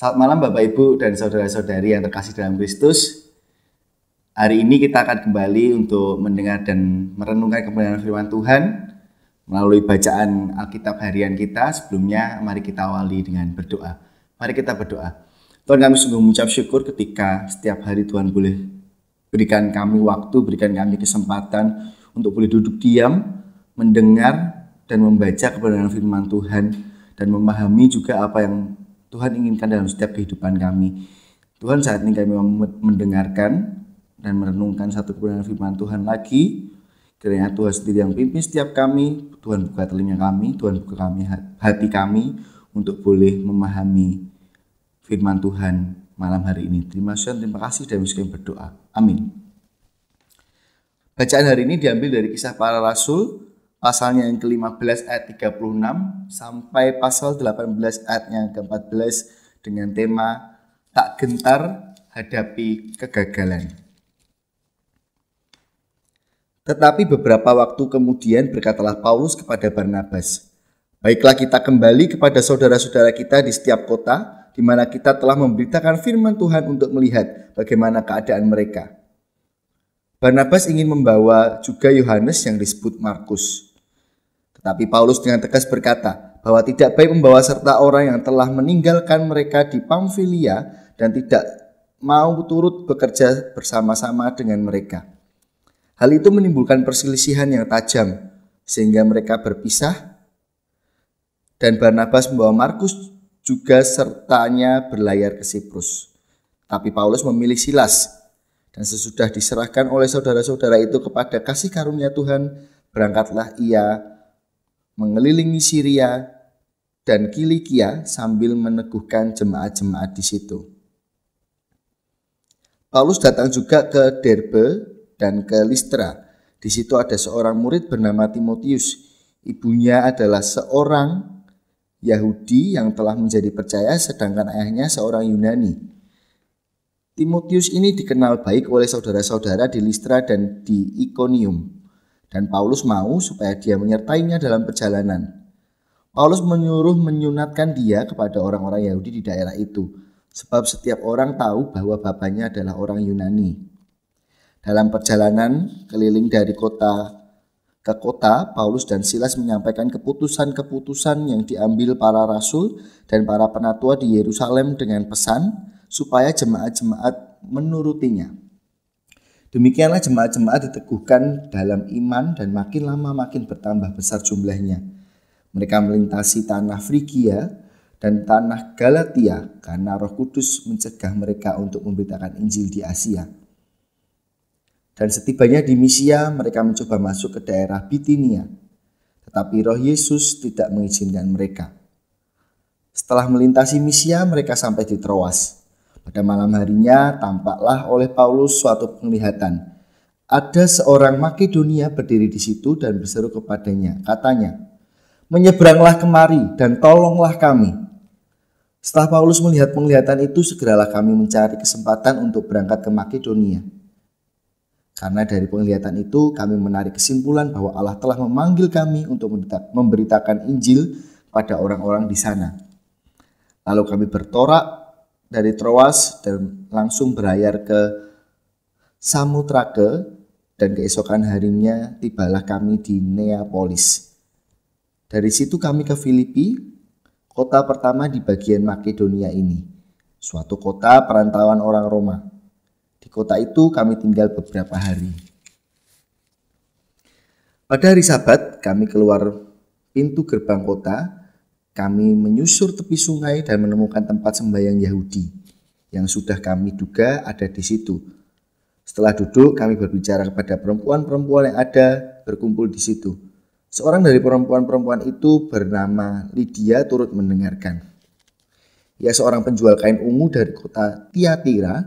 Selamat malam Bapak Ibu dan saudara-saudari yang terkasih dalam Kristus. Hari ini kita akan kembali untuk mendengar dan merenungkan kebenaran firman Tuhan melalui bacaan Alkitab harian kita. Sebelumnya mari kita awali dengan berdoa. Mari kita berdoa. Tuhan kami sungguh mengucap syukur ketika setiap hari Tuhan boleh berikan kami waktu, berikan kami kesempatan untuk boleh duduk diam, mendengar dan membaca kebenaran firman Tuhan dan memahami juga apa yang Tuhan inginkan dalam setiap kehidupan kami. Tuhan saat ini kami mendengarkan dan merenungkan satu kebenaran firman Tuhan lagi. Kiranya Tuhan sendiri yang pimpin setiap kami. Tuhan buka telinga kami, Tuhan buka kami hati kami untuk boleh memahami firman Tuhan malam hari ini. Terima kasih, terima kasih dan miskin berdoa. Amin. Bacaan hari ini diambil dari kisah para rasul pasalnya yang ke-15 ayat 36 sampai pasal 18 ayat yang ke-14 dengan tema tak gentar hadapi kegagalan. Tetapi beberapa waktu kemudian berkatalah Paulus kepada Barnabas, "Baiklah kita kembali kepada saudara-saudara kita di setiap kota di mana kita telah memberitakan firman Tuhan untuk melihat bagaimana keadaan mereka." Barnabas ingin membawa juga Yohanes yang disebut Markus. Tetapi Paulus dengan tegas berkata bahwa tidak baik membawa serta orang yang telah meninggalkan mereka di Pamfilia dan tidak mau turut bekerja bersama-sama dengan mereka. Hal itu menimbulkan perselisihan yang tajam sehingga mereka berpisah dan Barnabas membawa Markus juga sertanya berlayar ke Siprus. Tapi Paulus memilih Silas dan sesudah diserahkan oleh saudara-saudara itu kepada kasih karunia Tuhan, berangkatlah ia mengelilingi Syria dan Kilikia sambil meneguhkan jemaat-jemaat di situ. Paulus datang juga ke Derbe dan ke Listra. Di situ ada seorang murid bernama Timotius. Ibunya adalah seorang Yahudi yang telah menjadi percaya sedangkan ayahnya seorang Yunani. Timotius ini dikenal baik oleh saudara-saudara di Listra dan di Iconium dan Paulus mau supaya dia menyertainya dalam perjalanan. Paulus menyuruh menyunatkan dia kepada orang-orang Yahudi di daerah itu, sebab setiap orang tahu bahwa bapaknya adalah orang Yunani. Dalam perjalanan keliling dari kota ke kota, Paulus dan Silas menyampaikan keputusan-keputusan yang diambil para rasul dan para penatua di Yerusalem dengan pesan supaya jemaat-jemaat menurutinya. Demikianlah jemaat-jemaat diteguhkan dalam iman dan makin lama makin bertambah besar jumlahnya. Mereka melintasi tanah Frigia dan tanah Galatia karena Roh Kudus mencegah mereka untuk memberitakan Injil di Asia. Dan setibanya di Misia, mereka mencoba masuk ke daerah Bitinia, tetapi Roh Yesus tidak mengizinkan mereka. Setelah melintasi Misia, mereka sampai di Troas. Pada malam harinya tampaklah oleh Paulus suatu penglihatan. Ada seorang Makedonia berdiri di situ dan berseru kepadanya. Katanya, menyeberanglah kemari dan tolonglah kami. Setelah Paulus melihat penglihatan itu, segeralah kami mencari kesempatan untuk berangkat ke Makedonia. Karena dari penglihatan itu kami menarik kesimpulan bahwa Allah telah memanggil kami untuk memberitakan Injil pada orang-orang di sana. Lalu kami bertorak dari Troas dan langsung berlayar ke Samutrake dan keesokan harinya tibalah kami di Neapolis. Dari situ kami ke Filipi, kota pertama di bagian Makedonia ini, suatu kota perantauan orang Roma. Di kota itu kami tinggal beberapa hari. Pada hari Sabat, kami keluar pintu gerbang kota kami menyusur tepi sungai dan menemukan tempat sembahyang Yahudi yang sudah kami duga ada di situ. Setelah duduk, kami berbicara kepada perempuan-perempuan yang ada berkumpul di situ. Seorang dari perempuan-perempuan itu bernama Lydia turut mendengarkan. Ia seorang penjual kain ungu dari kota Tiatira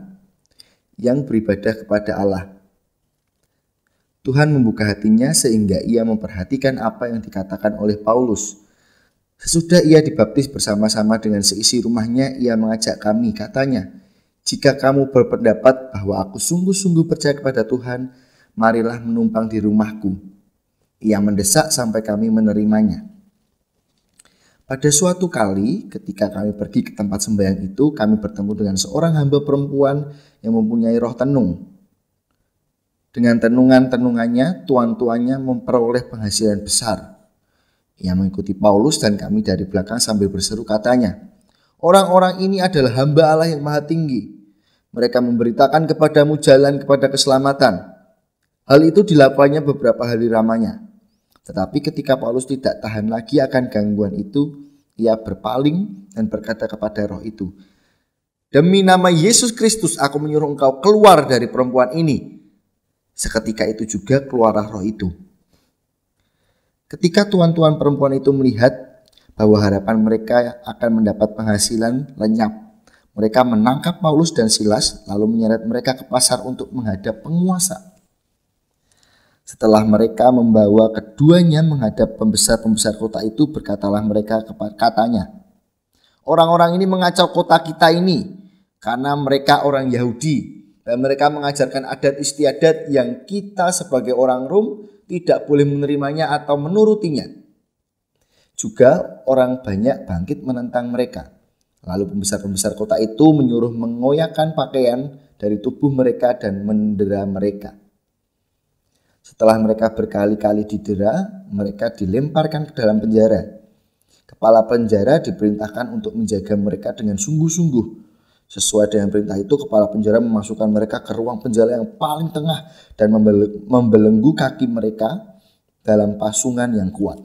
yang beribadah kepada Allah. Tuhan membuka hatinya sehingga ia memperhatikan apa yang dikatakan oleh Paulus. Sesudah ia dibaptis bersama-sama dengan seisi rumahnya, ia mengajak kami, katanya, jika kamu berpendapat bahwa aku sungguh-sungguh percaya kepada Tuhan, marilah menumpang di rumahku. Ia mendesak sampai kami menerimanya. Pada suatu kali, ketika kami pergi ke tempat sembahyang itu, kami bertemu dengan seorang hamba perempuan yang mempunyai roh tenung. Dengan tenungan-tenungannya, tuan-tuannya memperoleh penghasilan besar. Ia mengikuti Paulus dan kami dari belakang sambil berseru katanya, Orang-orang ini adalah hamba Allah yang maha tinggi. Mereka memberitakan kepadamu jalan kepada keselamatan. Hal itu dilakukannya beberapa hari ramanya. Tetapi ketika Paulus tidak tahan lagi akan gangguan itu, ia berpaling dan berkata kepada roh itu, Demi nama Yesus Kristus aku menyuruh engkau keluar dari perempuan ini. Seketika itu juga keluarlah roh itu. Ketika tuan-tuan perempuan itu melihat bahwa harapan mereka akan mendapat penghasilan lenyap, mereka menangkap Paulus dan Silas lalu menyeret mereka ke pasar untuk menghadap penguasa. Setelah mereka membawa keduanya menghadap pembesar-pembesar kota itu, berkatalah mereka kepada katanya, Orang-orang ini mengacau kota kita ini karena mereka orang Yahudi dan mereka mengajarkan adat istiadat yang kita sebagai orang Rom tidak boleh menerimanya atau menurutinya. Juga orang banyak bangkit menentang mereka. Lalu pembesar-pembesar kota itu menyuruh mengoyakkan pakaian dari tubuh mereka dan mendera mereka. Setelah mereka berkali-kali didera, mereka dilemparkan ke dalam penjara. Kepala penjara diperintahkan untuk menjaga mereka dengan sungguh-sungguh Sesuai dengan perintah itu, kepala penjara memasukkan mereka ke ruang penjara yang paling tengah dan membelenggu kaki mereka dalam pasungan yang kuat.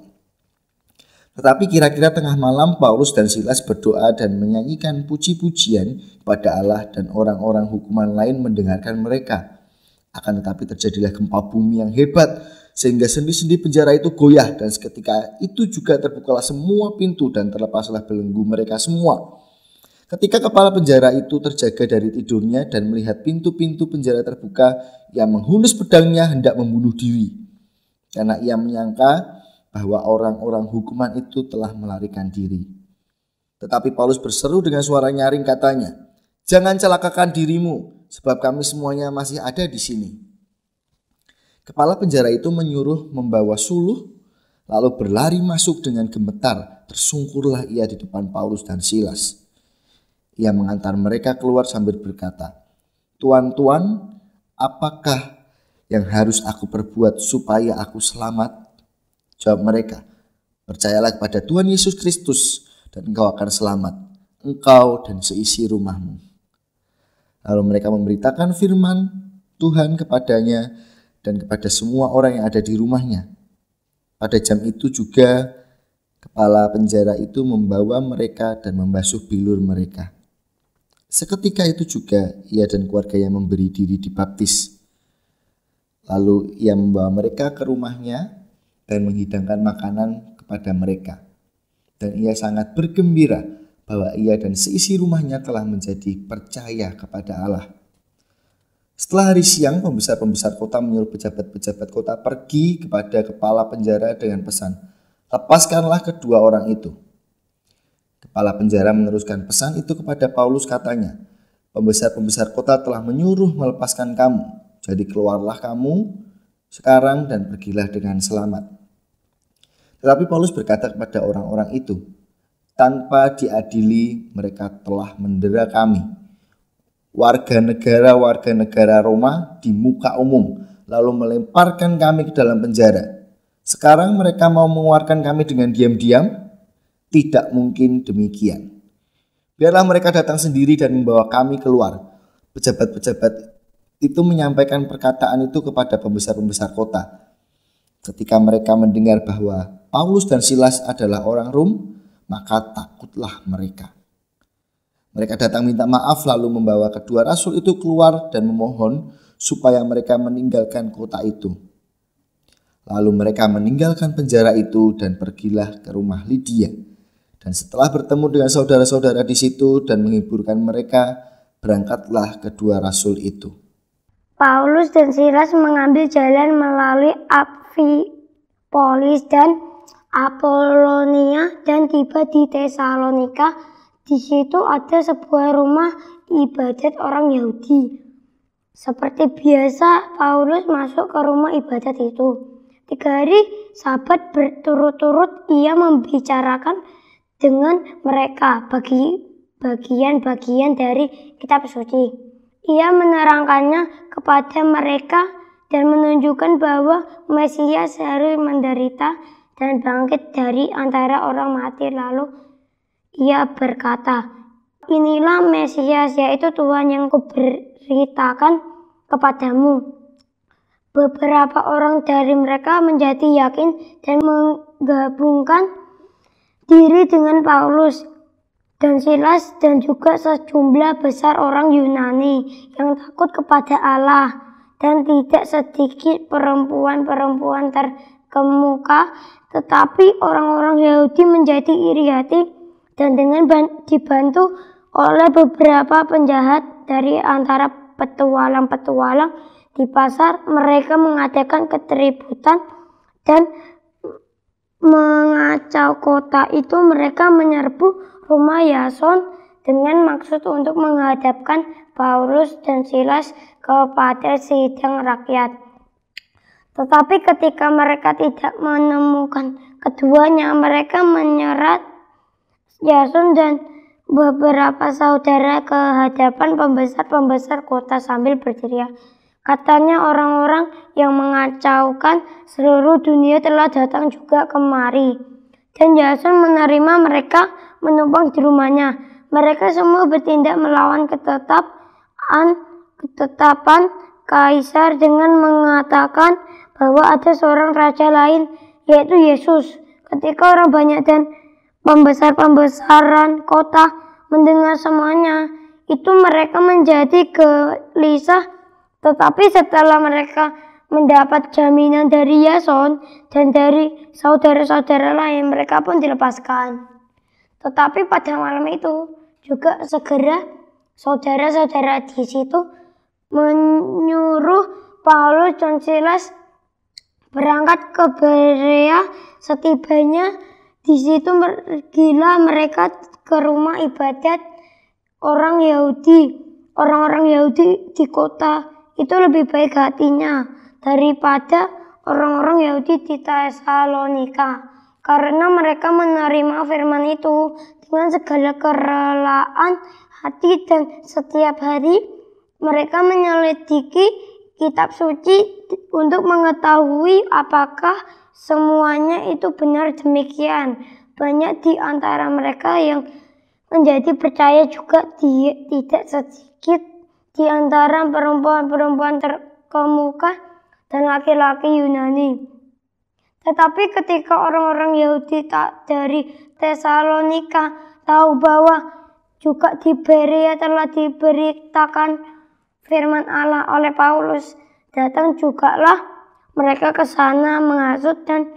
Tetapi kira-kira tengah malam Paulus dan Silas berdoa dan menyanyikan puji-pujian kepada Allah dan orang-orang hukuman lain mendengarkan mereka. Akan tetapi terjadilah gempa bumi yang hebat sehingga sendi-sendi penjara itu goyah dan seketika itu juga terbukalah semua pintu dan terlepaslah belenggu mereka semua. Ketika kepala penjara itu terjaga dari tidurnya dan melihat pintu-pintu penjara terbuka, ia menghunus pedangnya hendak membunuh diri. Karena ia menyangka bahwa orang-orang hukuman itu telah melarikan diri. Tetapi Paulus berseru dengan suara nyaring katanya, Jangan celakakan dirimu, sebab kami semuanya masih ada di sini. Kepala penjara itu menyuruh membawa suluh, lalu berlari masuk dengan gemetar. Tersungkurlah ia di depan Paulus dan Silas. Ia mengantar mereka keluar sambil berkata, Tuan-tuan, apakah yang harus aku perbuat supaya aku selamat? Jawab mereka, percayalah kepada Tuhan Yesus Kristus dan engkau akan selamat, engkau dan seisi rumahmu. Lalu mereka memberitakan firman Tuhan kepadanya dan kepada semua orang yang ada di rumahnya. Pada jam itu juga kepala penjara itu membawa mereka dan membasuh bilur mereka. Seketika itu juga ia dan keluarga yang memberi diri dibaptis. Lalu ia membawa mereka ke rumahnya dan menghidangkan makanan kepada mereka. Dan ia sangat bergembira bahwa ia dan seisi rumahnya telah menjadi percaya kepada Allah. Setelah hari siang, pembesar-pembesar kota menyuruh pejabat-pejabat kota pergi kepada kepala penjara dengan pesan, lepaskanlah kedua orang itu. Kepala penjara meneruskan pesan itu kepada Paulus katanya, Pembesar-pembesar kota telah menyuruh melepaskan kamu, jadi keluarlah kamu sekarang dan pergilah dengan selamat. Tetapi Paulus berkata kepada orang-orang itu, tanpa diadili mereka telah mendera kami. Warga negara-warga negara Roma di muka umum lalu melemparkan kami ke dalam penjara. Sekarang mereka mau mengeluarkan kami dengan diam-diam, tidak mungkin demikian. Biarlah mereka datang sendiri dan membawa kami keluar. Pejabat-pejabat itu menyampaikan perkataan itu kepada pembesar-pembesar kota. Ketika mereka mendengar bahwa Paulus dan Silas adalah orang Rum, maka takutlah mereka. Mereka datang minta maaf lalu membawa kedua rasul itu keluar dan memohon supaya mereka meninggalkan kota itu. Lalu mereka meninggalkan penjara itu dan pergilah ke rumah Lydia dan setelah bertemu dengan saudara-saudara di situ dan menghiburkan mereka, berangkatlah kedua rasul itu. Paulus dan Silas mengambil jalan melalui Amphipolis dan Apolonia dan tiba di Tesalonika. Di situ ada sebuah rumah ibadat orang Yahudi. Seperti biasa, Paulus masuk ke rumah ibadat itu. Tiga hari sahabat berturut-turut ia membicarakan dengan mereka bagi bagian-bagian dari kitab suci. Ia menerangkannya kepada mereka dan menunjukkan bahwa Mesias harus menderita dan bangkit dari antara orang mati. Lalu ia berkata, "Inilah Mesias, yaitu Tuhan yang kuberitakan kepadamu." Beberapa orang dari mereka menjadi yakin dan menggabungkan diri dengan Paulus dan Silas dan juga sejumlah besar orang Yunani yang takut kepada Allah dan tidak sedikit perempuan-perempuan terkemuka tetapi orang-orang Yahudi menjadi iri hati dan dengan dibantu oleh beberapa penjahat dari antara petualang-petualang di pasar mereka mengadakan keteributan dan mengacau kota itu mereka menyerbu rumah Yason dengan maksud untuk menghadapkan Paulus dan Silas kepada sidang rakyat. Tetapi ketika mereka tidak menemukan keduanya, mereka menyerat Yason dan beberapa saudara ke hadapan pembesar-pembesar kota sambil berteriak, Katanya orang-orang yang mengacaukan seluruh dunia telah datang juga kemari. Dan Yasun menerima mereka menumpang di rumahnya. Mereka semua bertindak melawan ketetapan, ketetapan Kaisar dengan mengatakan bahwa ada seorang raja lain yaitu Yesus. Ketika orang banyak dan pembesar-pembesaran kota mendengar semuanya, itu mereka menjadi gelisah tetapi setelah mereka mendapat jaminan dari Yason dan dari saudara-saudara lain, mereka pun dilepaskan. Tetapi pada malam itu juga segera saudara-saudara di situ menyuruh Paulus dan Silas berangkat ke Berea. Setibanya di situ gila mereka ke rumah ibadat orang Yahudi. Orang-orang Yahudi di kota itu lebih baik hatinya daripada orang-orang Yahudi di Tesalonika karena mereka menerima firman itu dengan segala kerelaan hati dan setiap hari mereka menyelidiki kitab suci untuk mengetahui apakah semuanya itu benar demikian. Banyak di antara mereka yang menjadi percaya juga di, tidak sedikit di antara perempuan-perempuan terkemuka dan laki-laki Yunani. Tetapi ketika orang-orang Yahudi tak dari Tesalonika tahu bahwa juga di Berea telah diberitakan firman Allah oleh Paulus, datang jugalah mereka ke sana menghasut dan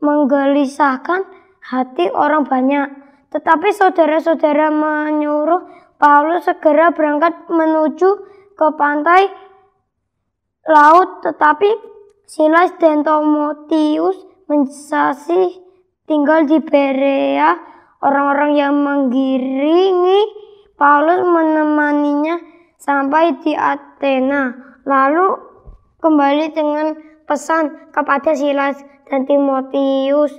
menggelisahkan hati orang banyak. Tetapi saudara-saudara menyuruh Paulus segera berangkat menuju ke pantai laut, tetapi Silas dan Timotius mensasi tinggal di Berea. Orang-orang yang menggiringi Paulus menemaninya sampai di Athena. Lalu kembali dengan pesan kepada Silas dan Timotius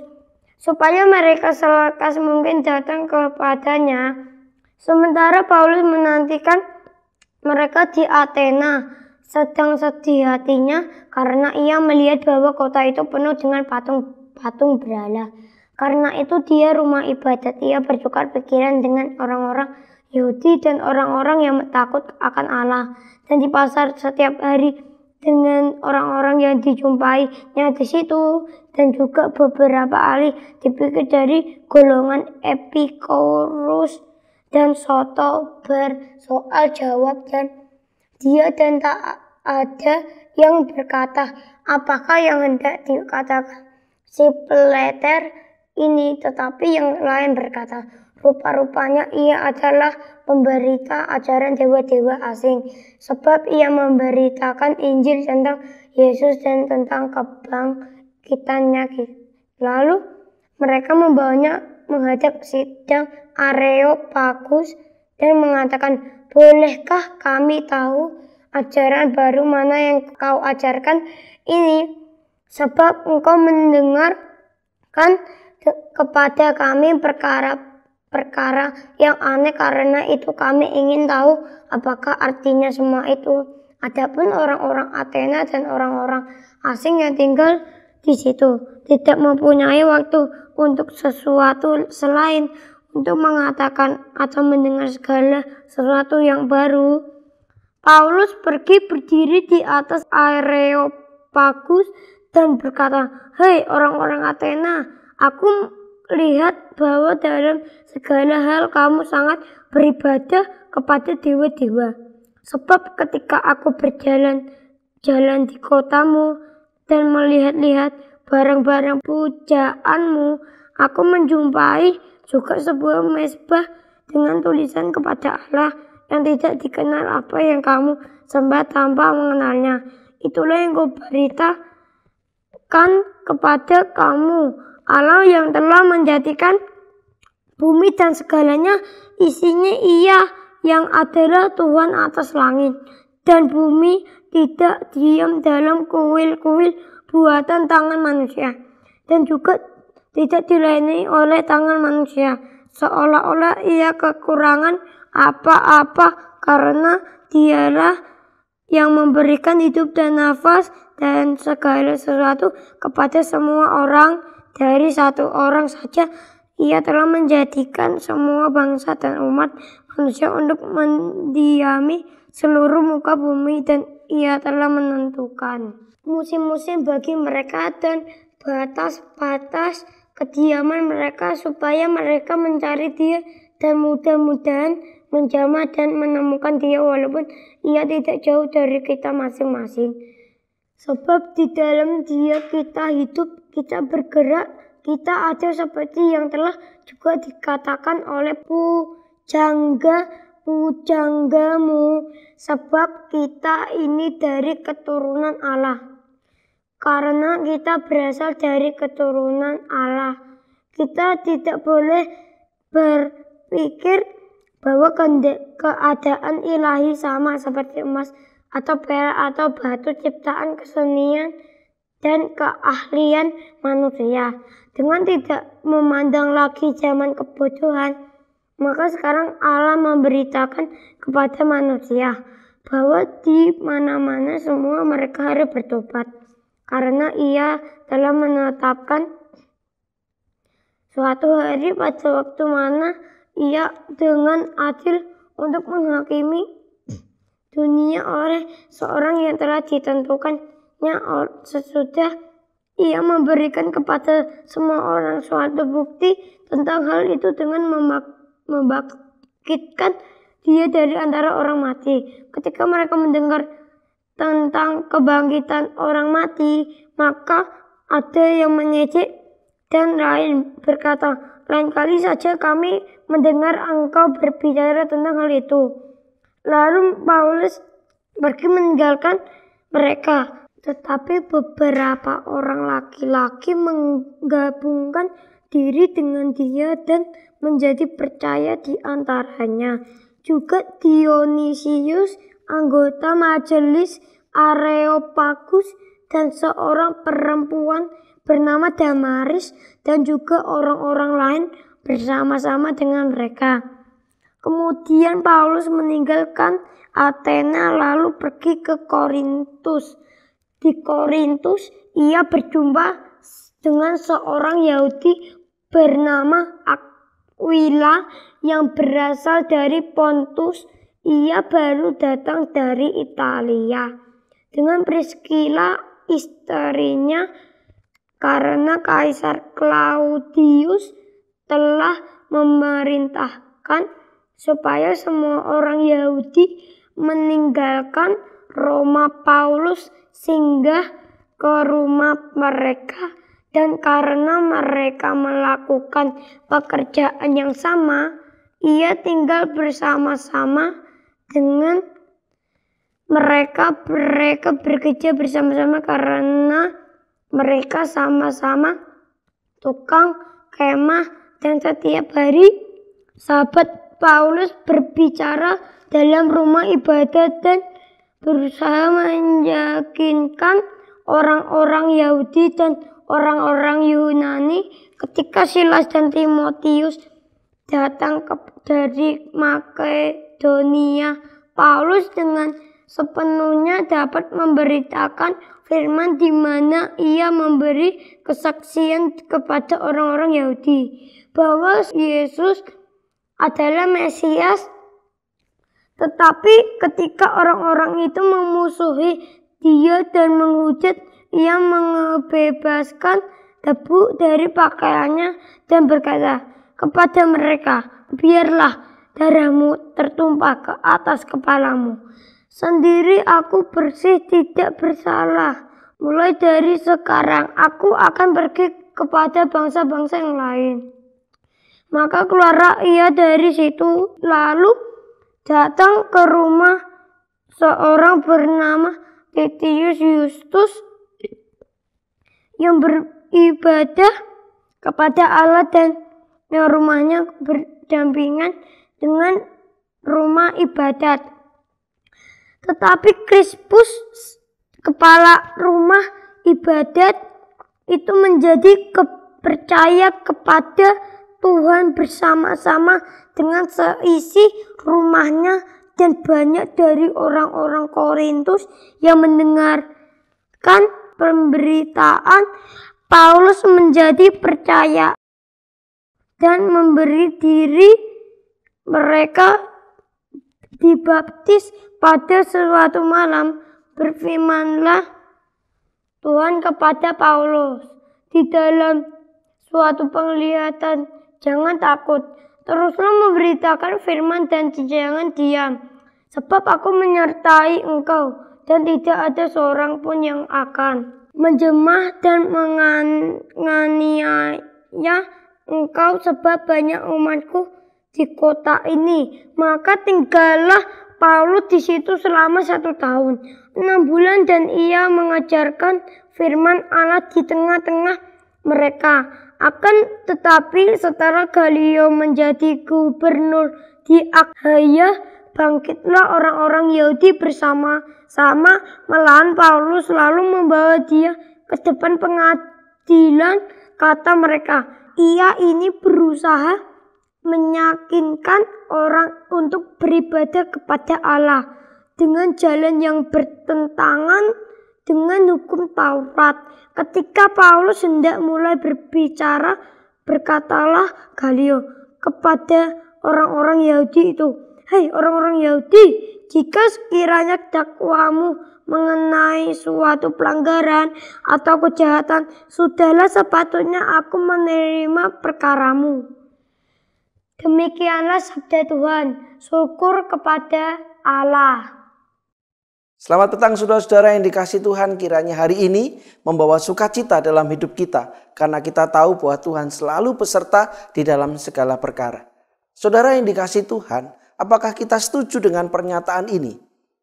supaya mereka selekas mungkin datang kepadanya Sementara Paulus menantikan mereka di Athena sedang sedih hatinya karena ia melihat bahwa kota itu penuh dengan patung-patung berhala. Karena itu dia rumah ibadat, ia bertukar pikiran dengan orang-orang Yahudi dan orang-orang yang takut akan Allah. Dan di pasar setiap hari dengan orang-orang yang dijumpainya di situ dan juga beberapa ahli dipikir dari golongan Epikurus dan soto bersoal jawab dan dia dan tak ada yang berkata apakah yang hendak dikatakan si peleter ini tetapi yang lain berkata rupa-rupanya ia adalah pemberita ajaran dewa-dewa asing sebab ia memberitakan Injil tentang Yesus dan tentang kebangkitannya lalu mereka membawanya menghadap sidang Areopagus dan mengatakan, Bolehkah kami tahu ajaran baru mana yang kau ajarkan ini? Sebab engkau mendengarkan kepada kami perkara-perkara yang aneh karena itu kami ingin tahu apakah artinya semua itu. Adapun orang-orang Athena dan orang-orang asing yang tinggal di situ tidak mempunyai waktu untuk sesuatu selain untuk mengatakan atau mendengar segala sesuatu yang baru. Paulus pergi berdiri di atas Areopagus dan berkata, Hei orang-orang Athena, aku lihat bahwa dalam segala hal kamu sangat beribadah kepada dewa-dewa. Sebab ketika aku berjalan jalan di kotamu dan melihat-lihat barang-barang pujaanmu, aku menjumpai juga sebuah mesbah dengan tulisan kepada Allah yang tidak dikenal apa yang kamu sembah tanpa mengenalnya. Itulah yang kau beritakan kepada kamu. Allah yang telah menjadikan bumi dan segalanya isinya ia yang adalah Tuhan atas langit dan bumi tidak diam dalam kuil-kuil buatan tangan manusia dan juga tidak dilayani oleh tangan manusia, seolah-olah ia kekurangan apa-apa karena dialah yang memberikan hidup dan nafas dan segala sesuatu kepada semua orang dari satu orang saja ia telah menjadikan semua bangsa dan umat manusia untuk mendiami seluruh muka bumi dan ia telah menentukan musim-musim bagi mereka dan batas-batas kediaman mereka supaya mereka mencari dia dan mudah-mudahan menjamah dan menemukan dia walaupun ia tidak jauh dari kita masing-masing. Sebab di dalam dia kita hidup, kita bergerak, kita ada seperti yang telah juga dikatakan oleh pujangga pujanggamu sebab kita ini dari keturunan Allah karena kita berasal dari keturunan Allah. Kita tidak boleh berpikir bahwa keadaan ilahi sama seperti emas atau perak atau batu ciptaan kesenian dan keahlian manusia. Dengan tidak memandang lagi zaman kebutuhan, maka sekarang Allah memberitakan kepada manusia bahwa di mana-mana semua mereka harus bertobat karena ia telah menetapkan suatu hari pada waktu mana ia dengan adil untuk menghakimi dunia oleh seorang yang telah ditentukannya sesudah ia memberikan kepada semua orang suatu bukti tentang hal itu dengan membangkitkan dia dari antara orang mati. Ketika mereka mendengar tentang kebangkitan orang mati, maka ada yang mengejek dan lain berkata, lain kali saja kami mendengar engkau berbicara tentang hal itu. Lalu Paulus pergi meninggalkan mereka. Tetapi beberapa orang laki-laki menggabungkan diri dengan dia dan menjadi percaya di antaranya. Juga Dionysius anggota majelis Areopagus dan seorang perempuan bernama Damaris dan juga orang-orang lain bersama-sama dengan mereka. Kemudian Paulus meninggalkan Athena lalu pergi ke Korintus. Di Korintus ia berjumpa dengan seorang Yahudi bernama Aquila yang berasal dari Pontus, ia baru datang dari Italia dengan Priscilla istrinya karena Kaisar Claudius telah memerintahkan supaya semua orang Yahudi meninggalkan Roma Paulus singgah ke rumah mereka dan karena mereka melakukan pekerjaan yang sama ia tinggal bersama-sama dengan mereka mereka bekerja bersama-sama karena mereka sama-sama tukang kemah dan setiap hari sahabat Paulus berbicara dalam rumah ibadat dan berusaha meyakinkan orang-orang Yahudi dan orang-orang Yunani ketika Silas dan Timotius datang ke, dari Makedonia Makedonia. Paulus dengan sepenuhnya dapat memberitakan firman di mana ia memberi kesaksian kepada orang-orang Yahudi bahwa Yesus adalah Mesias. Tetapi ketika orang-orang itu memusuhi dia dan menghujat, ia mengebebaskan debu dari pakaiannya dan berkata kepada mereka, biarlah darahmu tertumpah ke atas kepalamu. Sendiri aku bersih tidak bersalah. Mulai dari sekarang aku akan pergi kepada bangsa-bangsa yang lain. Maka keluar ia dari situ lalu datang ke rumah seorang bernama Titius Justus yang beribadah kepada Allah dan yang rumahnya berdampingan dengan rumah ibadat. Tetapi Crispus, kepala rumah ibadat, itu menjadi percaya kepada Tuhan bersama-sama dengan seisi rumahnya dan banyak dari orang-orang Korintus yang mendengarkan pemberitaan Paulus menjadi percaya dan memberi diri mereka dibaptis pada suatu malam berfirmanlah Tuhan kepada Paulus di dalam suatu penglihatan jangan takut teruslah memberitakan firman dan jangan diam sebab aku menyertai engkau dan tidak ada seorang pun yang akan menjemah dan menganiaya engkau sebab banyak umatku di kota ini. Maka tinggallah Paulus di situ selama satu tahun, enam bulan dan ia mengajarkan firman Allah di tengah-tengah mereka. Akan tetapi setelah Galio menjadi gubernur di Akhaya, bangkitlah orang-orang Yahudi bersama-sama melawan Paulus lalu membawa dia ke depan pengadilan kata mereka. Ia ini berusaha menyakinkan orang untuk beribadah kepada Allah dengan jalan yang bertentangan dengan hukum Taurat. Ketika Paulus hendak mulai berbicara, berkatalah Galio kepada orang-orang Yahudi itu, "Hei orang-orang Yahudi, jika sekiranya dakwamu mengenai suatu pelanggaran atau kejahatan, sudahlah sepatutnya aku menerima perkaramu." Demikianlah sabda Tuhan, syukur kepada Allah. Selamat petang saudara-saudara yang dikasih Tuhan kiranya hari ini membawa sukacita dalam hidup kita karena kita tahu bahwa Tuhan selalu peserta di dalam segala perkara. Saudara yang dikasih Tuhan, apakah kita setuju dengan pernyataan ini?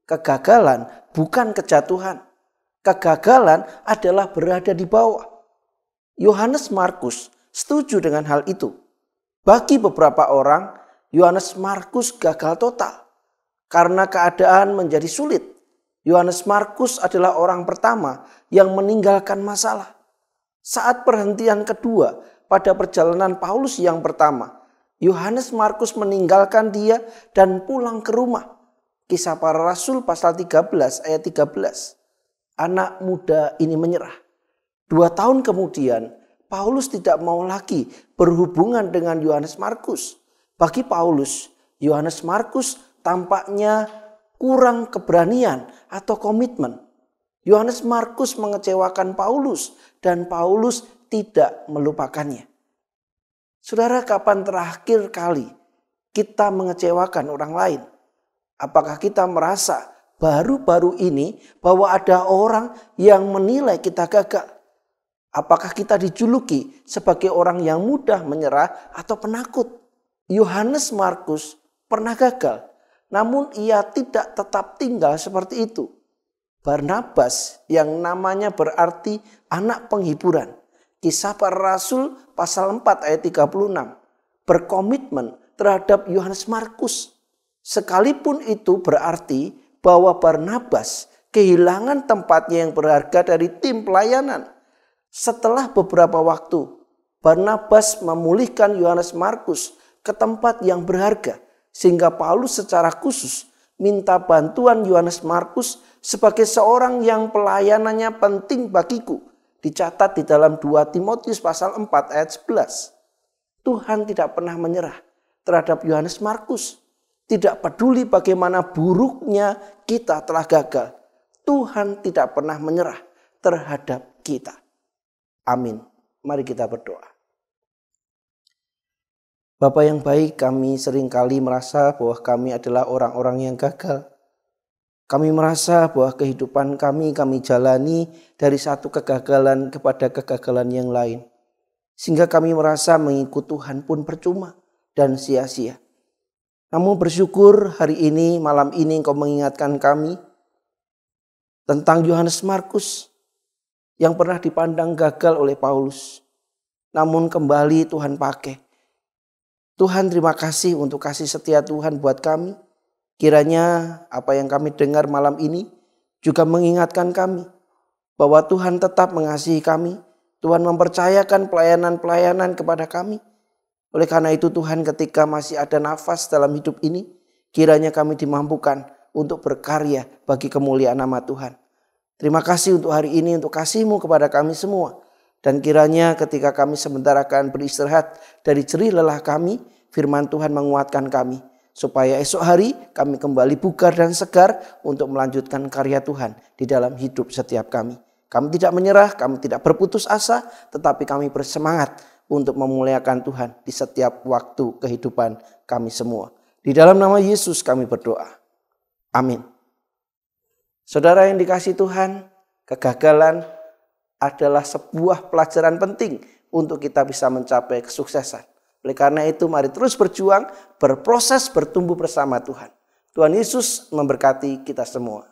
Kegagalan bukan kejatuhan. Kegagalan adalah berada di bawah. Yohanes Markus setuju dengan hal itu. Bagi beberapa orang, Yohanes Markus gagal total karena keadaan menjadi sulit. Yohanes Markus adalah orang pertama yang meninggalkan masalah. Saat perhentian kedua pada perjalanan Paulus yang pertama, Yohanes Markus meninggalkan dia dan pulang ke rumah. Kisah para Rasul pasal 13 ayat 13. Anak muda ini menyerah. Dua tahun kemudian, Paulus tidak mau lagi berhubungan dengan Yohanes Markus. Bagi Paulus, Yohanes Markus tampaknya kurang keberanian atau komitmen. Yohanes Markus mengecewakan Paulus dan Paulus tidak melupakannya. Saudara, kapan terakhir kali kita mengecewakan orang lain? Apakah kita merasa baru-baru ini bahwa ada orang yang menilai kita gagal? Apakah kita dijuluki sebagai orang yang mudah menyerah atau penakut? Yohanes Markus pernah gagal, namun ia tidak tetap tinggal seperti itu. Barnabas yang namanya berarti anak penghiburan. Kisah para rasul pasal 4 ayat 36 berkomitmen terhadap Yohanes Markus. Sekalipun itu berarti bahwa Barnabas kehilangan tempatnya yang berharga dari tim pelayanan setelah beberapa waktu, Barnabas memulihkan Yohanes Markus ke tempat yang berharga, sehingga Paulus secara khusus minta bantuan Yohanes Markus sebagai seorang yang pelayanannya penting bagiku. Dicatat di dalam 2 Timotius pasal 4 ayat 11. Tuhan tidak pernah menyerah terhadap Yohanes Markus. Tidak peduli bagaimana buruknya kita telah gagal. Tuhan tidak pernah menyerah terhadap kita. Amin. Mari kita berdoa. Bapak yang baik, kami seringkali merasa bahwa kami adalah orang-orang yang gagal. Kami merasa bahwa kehidupan kami kami jalani dari satu kegagalan kepada kegagalan yang lain. Sehingga kami merasa mengikut Tuhan pun percuma dan sia-sia. Namun bersyukur hari ini, malam ini engkau mengingatkan kami tentang Yohanes Markus yang pernah dipandang gagal oleh Paulus. Namun kembali Tuhan pakai. Tuhan terima kasih untuk kasih setia Tuhan buat kami. Kiranya apa yang kami dengar malam ini juga mengingatkan kami bahwa Tuhan tetap mengasihi kami. Tuhan mempercayakan pelayanan-pelayanan kepada kami. Oleh karena itu Tuhan ketika masih ada nafas dalam hidup ini, kiranya kami dimampukan untuk berkarya bagi kemuliaan nama Tuhan. Terima kasih untuk hari ini, untuk kasihmu kepada kami semua. Dan kiranya ketika kami sebentar akan beristirahat dari ceri lelah kami, firman Tuhan menguatkan kami. Supaya esok hari kami kembali bugar dan segar untuk melanjutkan karya Tuhan di dalam hidup setiap kami. Kami tidak menyerah, kami tidak berputus asa, tetapi kami bersemangat untuk memuliakan Tuhan di setiap waktu kehidupan kami semua. Di dalam nama Yesus kami berdoa. Amin. Saudara yang dikasih Tuhan, kegagalan adalah sebuah pelajaran penting untuk kita bisa mencapai kesuksesan. Oleh karena itu mari terus berjuang, berproses, bertumbuh bersama Tuhan. Tuhan Yesus memberkati kita semua.